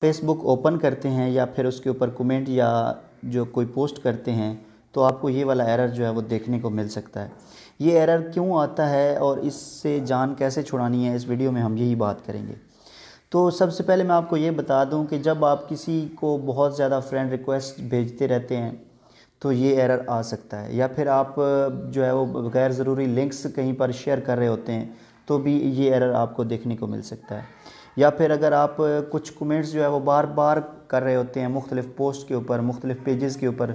Facebook open करते हैं या फिर उसके ऊपर कमेंट या जो कोई पोस्ट करते हैं तो आपको ये वाला एरर जो है वो देखने को मिल सकता है ये एरर क्यों आता है और इससे जान कैसे छुड़ानी है इस वीडियो में हम यही बात करेंगे तो सबसे पहले मैं आपको ये बता दूं कि जब आप किसी को बहुत ज़्यादा फ्रेंड रिक्वेस्ट भेजते रहते हैं तो ये एरर आ सकता है या फिर आप जो है वो गैर ज़रूरी लिंक्स कहीं पर शेयर कर रहे होते हैं तो भी ये एरर आपको देखने को मिल सकता है या फिर अगर आप कुछ कमेंट्स जो है वो बार बार कर रहे होते हैं मुख्तलिफ़ पोस्ट के ऊपर मुख्तलिफ़ पेजेस के ऊपर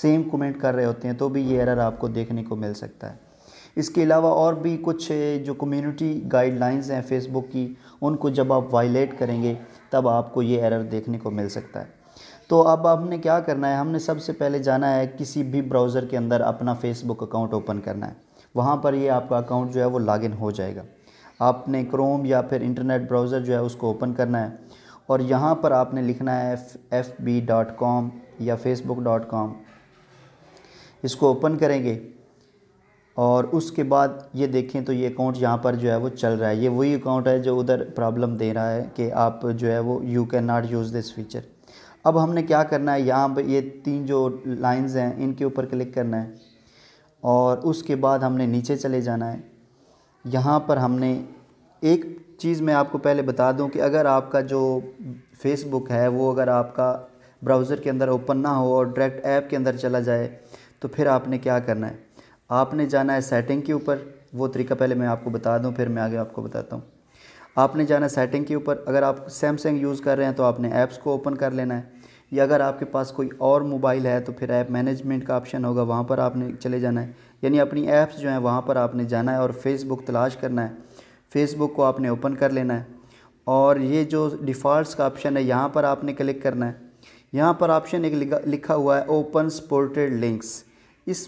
सेम कमेंट कर रहे होते हैं तो भी ये एरर आपको देखने को मिल सकता है इसके अलावा और भी कुछ जो कम्युनिटी गाइडलाइंस हैं फेसबुक की उनको जब आप वायलेट करेंगे तब आपको ये एरर देखने को मिल सकता है तो अब आपने क्या करना है हमने सबसे पहले जाना है किसी भी ब्राउज़र के अंदर अपना फेसबुक अकाउंट ओपन करना है वहाँ पर ये आपका अकाउंट जो है वो लॉगिन हो जाएगा आपने क्रोम या फिर इंटरनेट ब्राउज़र जो है उसको ओपन करना है और यहाँ पर आपने लिखना है एफ बी डॉट कॉम या फेसबुक डॉट कॉम इसको ओपन करेंगे और उसके बाद ये देखें तो ये अकाउंट यहाँ पर जो है वो चल रहा है ये वही अकाउंट है जो उधर प्रॉब्लम दे रहा है कि आप जो है वो you can not use this feature अब हमने क्या करना है यहाँ पर ये तीन जो लाइंस हैं इनके ऊपर क्लिक करना है और उसके बाद हमने नीचे चले जाना है यहाँ पर हमने एक चीज़ मैं आपको पहले बता दूं कि अगर आपका जो फेसबुक है वो अगर आपका ब्राउज़र के अंदर ओपन ना हो और डायरेक्ट ऐप के अंदर चला जाए तो फिर आपने क्या करना है आपने जाना है सेटिंग के ऊपर वो तरीका पहले मैं आपको बता दूं फिर मैं आगे आपको बताता हूँ आपने जाना है सेटिंग के ऊपर अगर आप सैमसंग यूज़ कर रहे हैं तो आपने ऐप्स को ओपन कर लेना है या अगर आपके पास कोई और मोबाइल है तो फिर ऐप मैनेजमेंट का ऑप्शन होगा वहाँ पर आपने चले जाना है यानी अपनी ऐप्स जो हैं वहाँ पर आपने जाना है और फेसबुक तलाश करना है फेसबुक को आपने ओपन कर लेना है और ये जो डिफ़ॉल्ट का ऑप्शन है यहाँ पर आपने क्लिक करना है यहाँ पर ऑप्शन एक लिखा हुआ है ओपन सपोर्टेड लिंक्स इस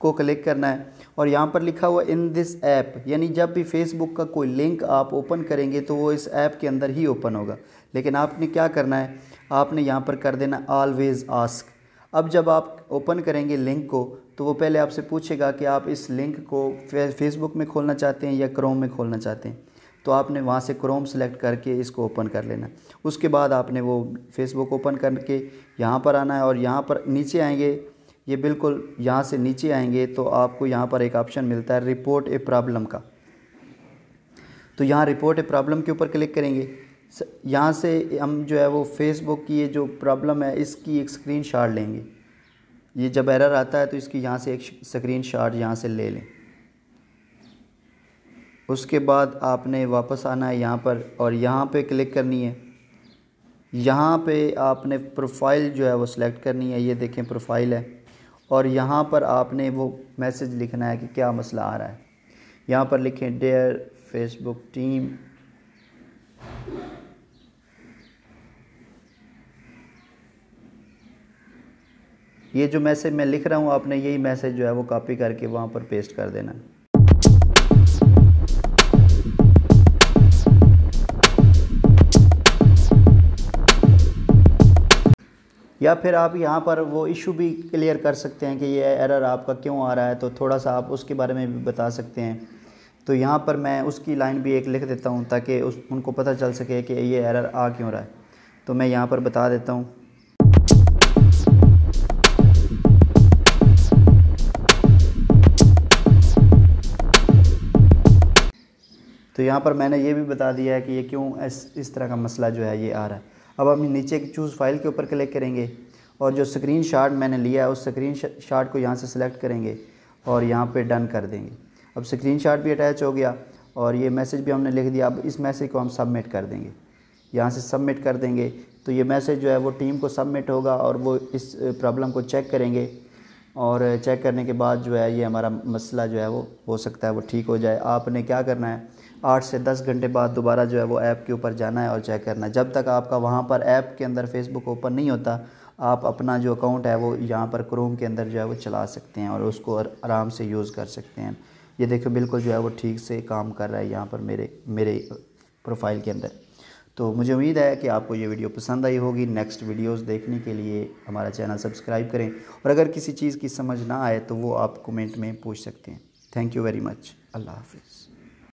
को क्लिक करना है और यहाँ पर लिखा हुआ इन दिस ऐप यानी जब भी फेसबुक का कोई लिंक आप ओपन करेंगे तो वो इस ऐप के अंदर ही ओपन होगा लेकिन आपने क्या करना है आपने यहाँ पर कर देना ऑलवेज़ आस्क अब जब आप ओपन करेंगे लिंक को तो वो पहले आपसे पूछेगा कि आप इस लिंक को फेसबुक में खोलना चाहते हैं या क्रोम में खोलना चाहते हैं तो आपने वहाँ से क्रोम सेलेक्ट करके इसको ओपन कर लेना उसके बाद आपने वो फेसबुक ओपन करके यहाँ पर आना है और यहाँ पर नीचे आएंगे ये बिल्कुल यहाँ से नीचे आएंगे तो आपको यहाँ पर एक ऑप्शन मिलता है रिपोर्ट ए प्रॉब्लम का तो यहाँ रिपोर्ट ए प्रॉब्लम के ऊपर क्लिक करेंगे यहाँ से हम जो है वो फेसबुक की ये जो प्रॉब्लम है इसकी एक स्क्रीन शार्ट लेंगे ये जब एरर आता है तो इसकी यहाँ से एक स्क्रीन शॉट यहाँ से ले लें उसके बाद आपने वापस आना है यहाँ पर और यहाँ पे क्लिक करनी है यहाँ पे आपने प्रोफाइल जो है वो सिलेक्ट करनी है ये देखें प्रोफाइल है और यहाँ पर आपने वो मैसेज लिखना है कि क्या मसला आ रहा है यहाँ पर लिखें डेयर फेसबुक टीम ये जो मैसेज मैं लिख रहा हूँ आपने यही मैसेज जो है वो कॉपी करके वहाँ पर पेस्ट कर देना है या फिर आप यहाँ पर वो इशू भी क्लियर कर सकते हैं कि ये एरर आपका क्यों आ रहा है तो थोड़ा सा आप उसके बारे में भी बता सकते हैं तो यहाँ पर मैं उसकी लाइन भी एक लिख देता हूँ ताकि उस उनको पता चल सके कि ये एरर आ क्यों रहा है तो मैं यहाँ पर बता देता हूँ तो यहाँ पर मैंने ये भी बता दिया है कि ये क्यों इस इस तरह का मसला जो है ये आ रहा है अब हम नीचे चूज़ फाइल के ऊपर क्लिक करेंगे और जो स्क्रीन शॉट मैंने लिया है उस स्क्रीन शॉट को यहाँ से सिलेक्ट करेंगे और यहाँ पे डन कर देंगे अब स्क्रीन शॉट भी अटैच हो गया और ये मैसेज भी हमने लिख दिया अब इस मैसेज को हम सबमिट कर देंगे यहाँ से सबमिट कर देंगे तो ये मैसेज जो है वो टीम को सबमिट होगा और वो इस प्रॉब्लम को चेक करेंगे और चेक करने के बाद जो है ये हमारा मसला जो है वो हो सकता है वो ठीक हो जाए आपने क्या करना है आठ से दस घंटे बाद दोबारा जो है वो ऐप के ऊपर जाना है और चेक करना है जब तक आपका वहाँ पर ऐप के अंदर फेसबुक ओपन नहीं होता आप अपना जो अकाउंट है वो यहाँ पर क्रोम के अंदर जो है वो चला सकते हैं और उसको आराम से यूज़ कर सकते हैं ये देखो बिल्कुल जो है वो ठीक से काम कर रहा है यहाँ पर मेरे मेरे प्रोफाइल के अंदर तो मुझे उम्मीद है कि आपको ये वीडियो पसंद आई होगी नेक्स्ट वीडियोस देखने के लिए हमारा चैनल सब्सक्राइब करें और अगर किसी चीज़ की समझ ना आए तो वो आप कमेंट में पूछ सकते हैं थैंक यू वेरी मच अल्लाह हाफिज़